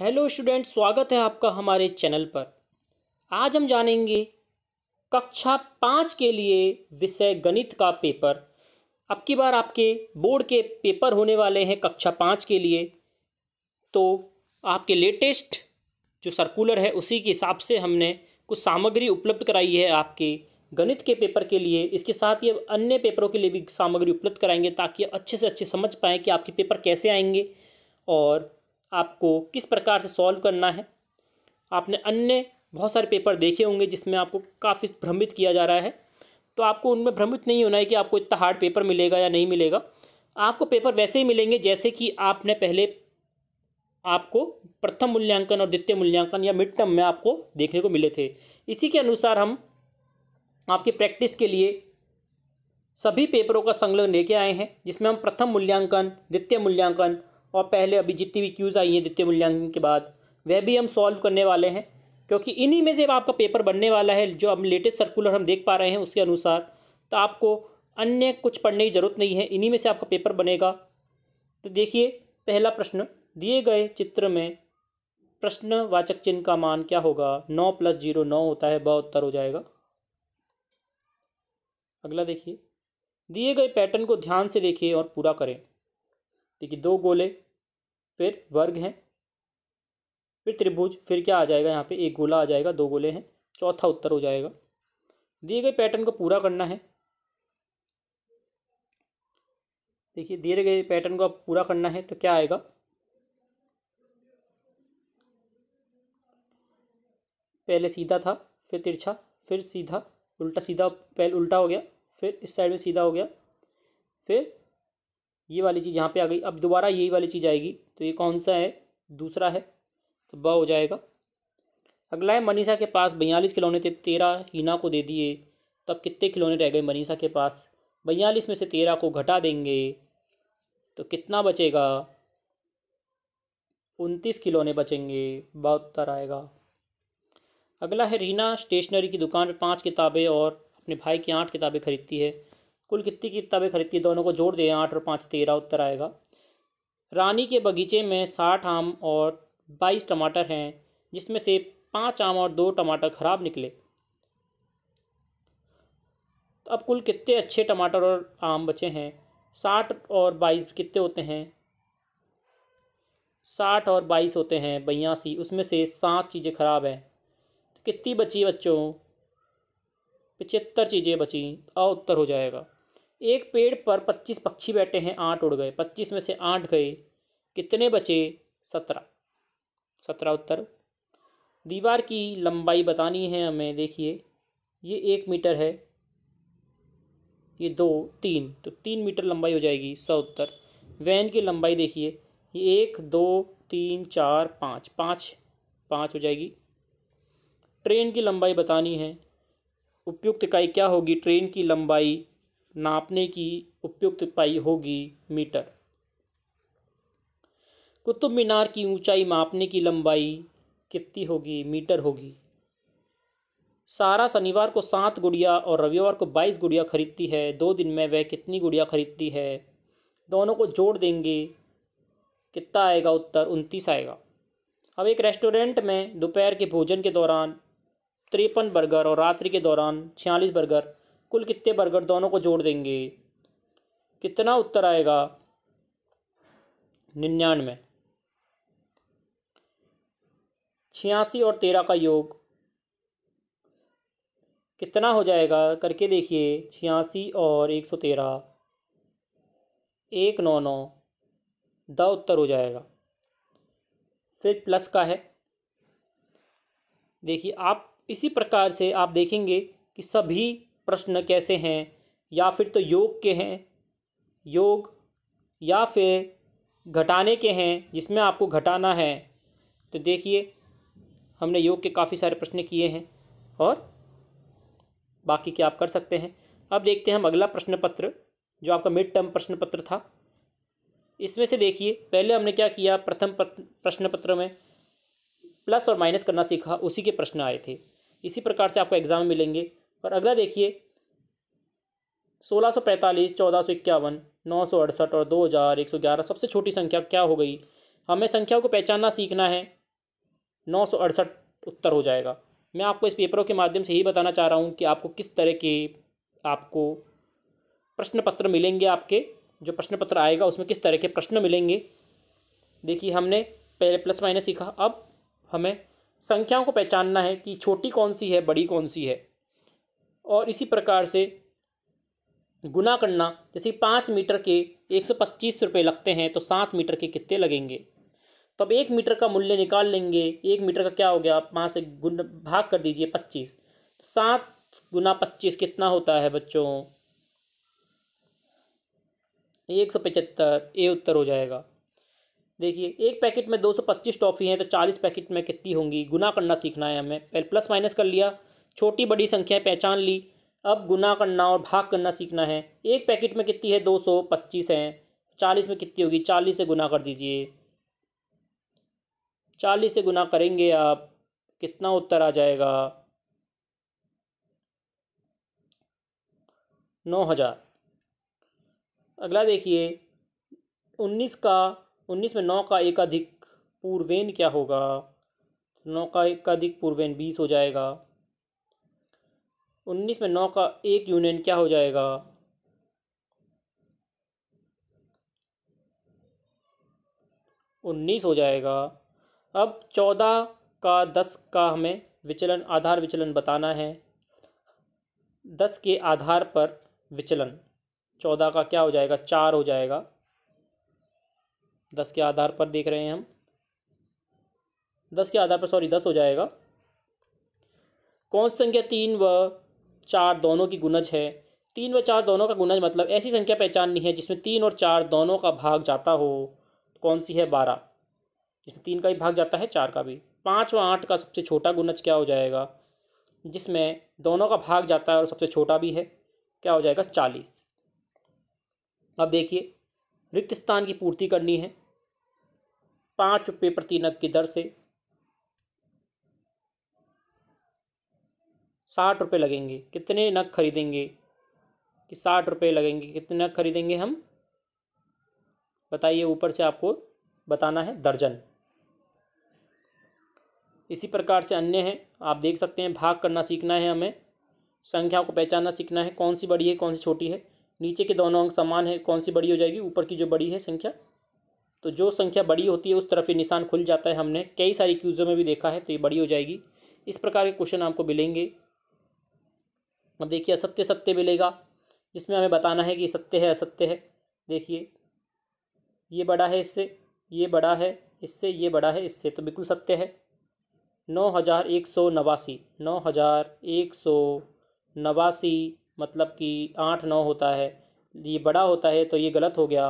hello student स्वागत है आपका हमारे चैनल पर आज हम जानेंगे कक्षा पाँच के लिए विषय गणित का पेपर अब की बार आपके बोर्ड के पेपर होने वाले हैं कक्षा पाँच के लिए तो आपके लेटेस्ट जो सर्कुलर है उसी के हिसाब से हमने कुछ सामग्री उपलब्ध कराई है आपके गणित के पेपर के लिए इसके साथ ही अब अन्य पेपरों के लिए भी सामग्री उपलब्ध कराएंगे ताकि अच्छे से अच्छे समझ पाएँ कि आपके पेपर कैसे आएंगे और आपको किस प्रकार से सॉल्व करना है आपने अन्य बहुत सारे पेपर देखे होंगे जिसमें आपको काफ़ी भ्रमित किया जा रहा है तो आपको उनमें भ्रमित नहीं होना है कि आपको इतना हार्ड पेपर मिलेगा या नहीं मिलेगा आपको पेपर वैसे ही मिलेंगे जैसे कि आपने पहले आपको प्रथम मूल्यांकन और द्वितीय मूल्यांकन या मिड टर्म में आपको देखने को मिले थे इसी के अनुसार हम आपकी प्रैक्टिस के लिए सभी पेपरों का संलग्न लेके आए हैं जिसमें हम प्रथम मूल्यांकन द्वितीय मूल्यांकन और पहले अभी जितनी भी क्यूज़ आई हैं द्वितीय मूल्यांकन के बाद वह भी हम सॉल्व करने वाले हैं क्योंकि इन्हीं में से आपका पेपर बनने वाला है जो हम लेटेस्ट सर्कुलर हम देख पा रहे हैं उसके अनुसार तो आपको अन्य कुछ पढ़ने की ज़रूरत नहीं है इन्हीं में से आपका पेपर बनेगा तो देखिए पहला प्रश्न दिए गए चित्र में प्रश्नवाचक चिन्ह का मान क्या होगा नौ प्लस जीरो नौ होता है बहुत उत्तर हो जाएगा अगला देखिए दिए गए पैटर्न को ध्यान से देखिए और पूरा करें देखिए दो गोले फिर वर्ग हैं फिर त्रिभुज फिर क्या आ जाएगा यहाँ पे एक गोला आ जाएगा दो गोले हैं चौथा उत्तर हो जाएगा दिए गए पैटर्न को पूरा करना है देखिए दिए गए पैटर्न को पूरा करना है तो क्या आएगा पहले सीधा था फिर तिरछा फिर सीधा उल्टा सीधा पहले उल्टा हो गया फिर इस साइड में सीधा हो गया फिर ये वाली चीज़ यहाँ पे आ गई अब दोबारा यही वाली चीज़ आएगी तो ये कौन सा है दूसरा है तो ब हो जाएगा अगला है मनीषा के पास बयालीस खिलौने थे तेरह हीना को दे दिए तब कितने खिलौने रह गए मनीषा के पास बयालीस में से तेरह को घटा देंगे तो कितना बचेगा उनतीस खिलौने बचेंगे बहत्तर आएगा अगला है रीना स्टेशनरी की दुकान पर पाँच किताबें और अपने भाई की आठ किताबें खरीदती है कुल कितनी किताबें खरीदती है दोनों को जोड़ दें आठ और पाँच तेरह उत्तर आएगा रानी के बगीचे में साठ आम और बाईस टमाटर हैं जिसमें से पाँच आम और दो टमाटर खराब निकले तो अब कुल कितने अच्छे टमाटर और आम बचे हैं साठ और बाईस कितने होते हैं साठ और बाईस होते हैं बयासी उसमें से सात चीज़ें खराब हैं तो कितनी बची बच्चों पचहत्तर चीज़ें बची और तो उत्तर हो जाएगा एक पेड़ पर पच्चीस पक्षी बैठे हैं आठ उड़ गए पच्चीस में से आठ गए कितने बचे सत्रह सत्रह उत्तर दीवार की लंबाई बतानी है हमें देखिए ये एक मीटर है ये दो तीन तो तीन मीटर लंबाई हो जाएगी सौ उत्तर वैन की लंबाई देखिए ये एक दो तीन चार पाँच पाँच पाँच हो जाएगी ट्रेन की लंबाई बतानी है उपयुक्त इकाई क्या होगी ट्रेन की लंबाई नापने की उपयुक्त इकाई होगी मीटर कुतुब मीनार की ऊंचाई मापने की लंबाई कितनी होगी मीटर होगी सारा शनिवार को सात गुड़िया और रविवार को बाईस गुड़िया खरीदती है दो दिन में वह कितनी गुड़िया खरीदती है दोनों को जोड़ देंगे कितना आएगा उत्तर उनतीस आएगा अब एक रेस्टोरेंट में दोपहर के भोजन के दौरान तिरपन बर्गर और रात्रि के दौरान छियालीस बर्गर कुल कितने बर्गर दोनों को जोड़ देंगे कितना उत्तर आएगा निन्यानवे छियासी और तेरह का योग कितना हो जाएगा करके देखिए छियासी और एक सौ तेरह एक नौ नौ द उत्तर हो जाएगा फिर प्लस का है देखिए आप इसी प्रकार से आप देखेंगे कि सभी प्रश्न कैसे हैं या फिर तो योग के हैं योग या फिर घटाने के हैं जिसमें आपको घटाना है तो देखिए हमने योग के काफ़ी सारे प्रश्न किए हैं और बाकी क्या आप कर सकते हैं अब देखते हैं हम अगला प्रश्न पत्र जो आपका मिड टर्म प्रश्न पत्र था इसमें से देखिए पहले हमने क्या किया प्रथम प्रश्न पत्र में प्लस और माइनस करना सीखा उसी के प्रश्न आए थे इसी प्रकार से आपको एग्ज़ाम मिलेंगे और अगला देखिए 1645, 1451, 968 और 2111 सबसे छोटी संख्या क्या हो गई हमें संख्याओं को पहचानना सीखना है नौ उत्तर हो जाएगा मैं आपको इस पेपरों के माध्यम से ही बताना चाह रहा हूँ कि आपको किस तरह के आपको प्रश्न पत्र मिलेंगे आपके जो प्रश्न पत्र आएगा उसमें किस तरह के प्रश्न मिलेंगे देखिए हमने पहले प्लस माइनस सीखा अब हमें संख्याओं को पहचानना है कि छोटी कौन सी है बड़ी कौन सी है और इसी प्रकार से गुना करना जैसे पाँच मीटर के एक सौ पच्चीस रुपये लगते हैं तो सात मीटर के कितने लगेंगे तो अब एक मीटर का मूल्य निकाल लेंगे एक मीटर का क्या हो गया आप से गुण भाग कर दीजिए पच्चीस तो सात गुना पच्चीस कितना होता है बच्चों एक सौ पचहत्तर ए उत्तर हो जाएगा देखिए एक पैकेट में दो सौ पच्चीस टॉफ़ी हैं तो चालीस पैकेट में कितनी होंगी गुना करना सीखना है हमें पहले प्लस माइनस कर लिया छोटी बड़ी संख्या पहचान ली अब गुना करना और भाग करना सीखना है एक पैकेट में कितनी है दो सौ पच्चीस है चालीस में कितनी होगी चालीस से गुना कर दीजिए चालीस से गुना करेंगे आप कितना उत्तर आ जाएगा नौ हज़ार अगला देखिए उन्नीस का उन्नीस में नौ का एक अधिक पूर्वेन क्या होगा नौ का एक अधिक पूर्वेन बीस हो जाएगा उन्नीस में नौ का एक यूनियन क्या हो जाएगा उन्नीस हो जाएगा अब चौदह का दस का हमें विचलन आधार विचलन बताना है दस के आधार पर विचलन चौदह का क्या हो जाएगा चार हो जाएगा दस के आधार पर देख रहे हैं हम दस के आधार पर सॉरी दस हो जाएगा कौन संख्या तीन व चार दोनों की गुनज है तीन व चार दोनों का गुनज मतलब ऐसी संख्या पहचाननी है जिसमें तीन और चार दोनों का भाग जाता हो कौन सी है बारह जिसमें तीन का भी भाग जाता है चार का भी पाँच व आठ का सबसे छोटा गुनज क्या हो जाएगा जिसमें दोनों का भाग जाता है और सबसे छोटा भी है क्या हो जाएगा चालीस अब देखिए रिक्त स्थान की पूर्ति करनी है पाँच रुपये प्रति नग की दर से साठ रुपये लगेंगे कितने नग खरीदेंगे कि साठ रुपये लगेंगे कितने नग खरीदेंगे हम बताइए ऊपर से आपको बताना है दर्जन इसी प्रकार से अन्य हैं आप देख सकते हैं भाग करना सीखना है हमें संख्याओं को पहचानना सीखना है कौन सी बड़ी है कौन सी छोटी है नीचे के दोनों अंक समान है कौन सी बड़ी हो जाएगी ऊपर की जो बड़ी है संख्या तो जो संख्या बड़ी होती है उस तरफ ही निशान खुल जाता है हमने कई सारी क्यूज़ों में भी देखा है तो ये बड़ी हो जाएगी इस प्रकार के क्वेश्चन आपको मिलेंगे अब देखिए असत्य सत्य मिलेगा जिसमें हमें बताना है कि सत्य है असत्य है देखिए ये बड़ा है इससे ये बड़ा है इससे ये बड़ा है इससे तो बिल्कुल सत्य है नौ हज़ार एक सौ नवासी नौ हज़ार एक सौ नवासी मतलब कि आठ नौ होता है ये बड़ा होता है तो ये गलत हो गया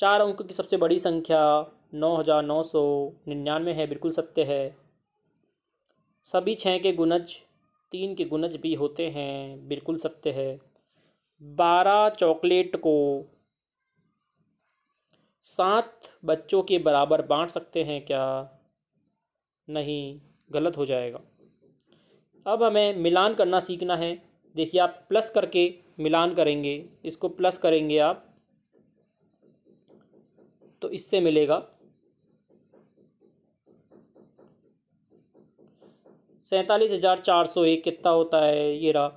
चार अंक की सबसे बड़ी संख्या नौ हज़ार नौ सौ निन्यानवे है बिल्कुल सत्य है सभी छः के गुणज तीन के गुनज भी होते हैं बिल्कुल सत्य है बारह चॉकलेट को सात बच्चों के बराबर बांट सकते हैं क्या नहीं गलत हो जाएगा अब हमें मिलान करना सीखना है देखिए आप प्लस करके मिलान करेंगे इसको प्लस करेंगे आप तो इससे मिलेगा सैंतालीस हज़ार चार सौ एक कितना होता है ये रहा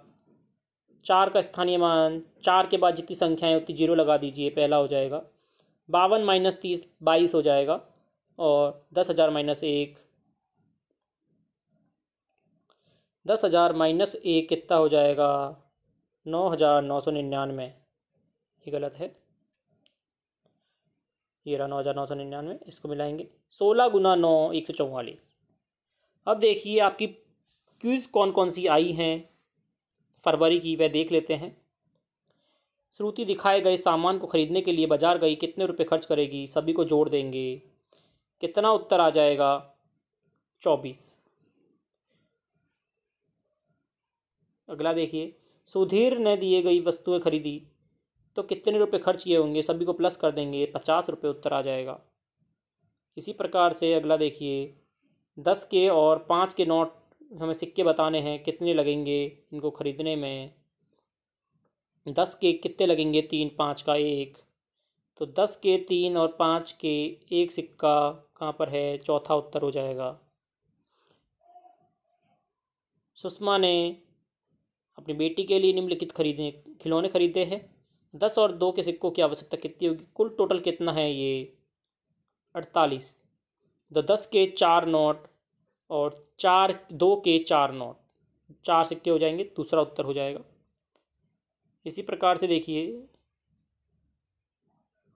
चार का स्थानीय मान चार के बाद जितनी संख्याएं उतनी जीरो लगा दीजिए पहला हो जाएगा बावन माइनस तीस बाईस हो जाएगा और दस हज़ार माइनस एक दस हज़ार माइनस एक कितना हो जाएगा नौ हज़ार नौ सौ निन्यानवे ये गलत है ये रहा नौ हज़ार नौ सौ निन्यानवे इसको मिलाएंगे सोलह गुना नौ एक सौ चौवालीस अब देखिए आपकी क्यूज़ कौन कौन सी आई हैं फरवरी की वह देख लेते हैं श्रुति दिखाए गए सामान को खरीदने के लिए बाजार गई कितने रुपए खर्च करेगी सभी को जोड़ देंगे कितना उत्तर आ जाएगा चौबीस अगला देखिए सुधीर ने दिए गई वस्तुएं खरीदी तो कितने रुपए खर्च किए होंगे सभी को प्लस कर देंगे पचास रुपये उत्तर आ जाएगा इसी प्रकार से अगला देखिए दस के और पाँच के नोट हमें सिक्के बताने हैं कितने लगेंगे इनको ख़रीदने में दस के कितने लगेंगे तीन पाँच का एक तो दस के तीन और पाँच के एक सिक्का कहाँ पर है चौथा उत्तर हो जाएगा सुषमा ने अपनी बेटी के लिए निम्नलिखित खरीदे खिलौने खरीदे हैं दस और दो के सिक्कों की आवश्यकता कितनी होगी कुल टोटल कितना है ये अड़तालीस द दस के चार नोट और चार दो के चार नोट चार सिक्के हो जाएंगे दूसरा उत्तर हो जाएगा इसी प्रकार से देखिए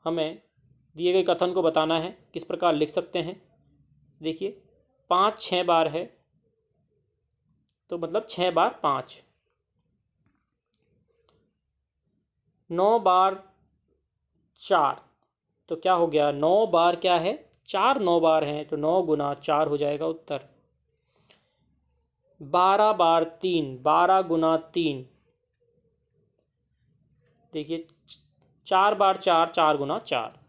हमें दिए गए कथन को बताना है किस प्रकार लिख सकते हैं देखिए पाँच छः बार है तो मतलब छः बार पाँच नौ बार चार तो क्या हो गया नौ बार क्या है चार नौ बार हैं तो नौ गुना चार हो जाएगा उत्तर बारह बार तीन बारह गुना तीन देखिए चार बार चार चार गुना चार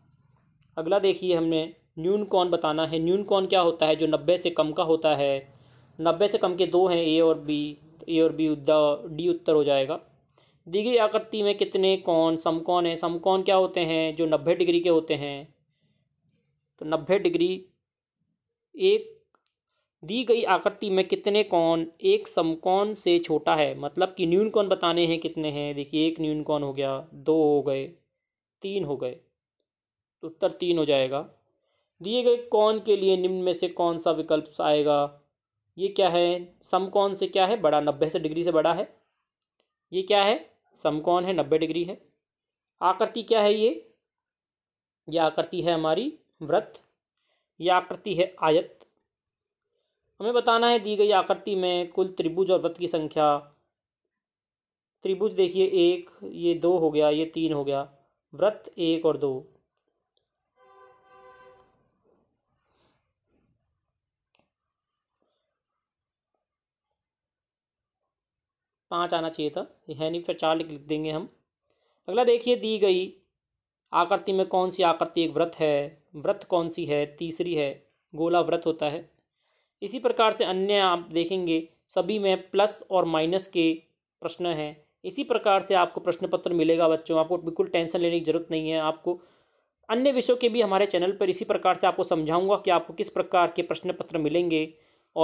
अगला देखिए हमने न्यून कौन बताना है न्यून कौन क्या होता है जो नब्बे से कम का होता है नब्बे से कम के दो हैं ए और बी तो ए और बी डी उत्तर हो जाएगा दी गई आकृति में कितने कौन समकौन हैं समकौन क्या होते हैं जो नब्बे डिग्री के होते हैं तो नब्बे डिग्री एक दी गई आकृति में कितने कौन एक समकोण से छोटा है मतलब कि न्यून कौन बताने हैं कितने हैं देखिए एक न्यून कौन हो गया दो हो गए तीन हो गए तो उत्तर तीन हो जाएगा दिए गए कौन के लिए निम्न में से कौन सा विकल्प आएगा ये क्या है समकोण से क्या है बड़ा नब्बे से डिग्री से बड़ा है ये क्या है समकोण है नब्बे डिग्री है आकृति क्या है ये ये आकृति है हमारी व्रत यह आकृति है आयत हमें बताना है दी गई आकृति में कुल त्रिभुज और व्रत की संख्या त्रिभुज देखिए एक ये दो हो गया ये तीन हो गया व्रत एक और दो पाँच आना चाहिए था ये है नहीं फिर चार लिख लिख देंगे हम अगला देखिए दी गई आकृति में कौन सी आकृति एक व्रत है व्रत कौन सी है तीसरी है गोला व्रत होता है इसी प्रकार से अन्य आप देखेंगे सभी में प्लस और माइनस के प्रश्न हैं इसी प्रकार से आपको प्रश्न पत्र मिलेगा बच्चों आपको बिल्कुल टेंशन लेने की ज़रूरत नहीं है आपको अन्य विषयों के भी हमारे चैनल पर इसी प्रकार से आपको समझाऊंगा कि आपको किस प्रकार के प्रश्न पत्र मिलेंगे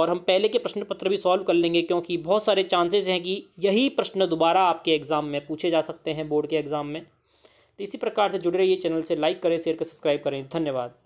और हम पहले के प्रश्न पत्र भी सॉल्व कर लेंगे क्योंकि बहुत सारे चांसेस हैं कि यही प्रश्न दोबारा आपके एग्ज़ाम में पूछे जा सकते हैं बोर्ड के एग्ज़ाम में तो इसी प्रकार से जुड़े रहिए चैनल से लाइक करें शेयर करें सब्सक्राइब करें धन्यवाद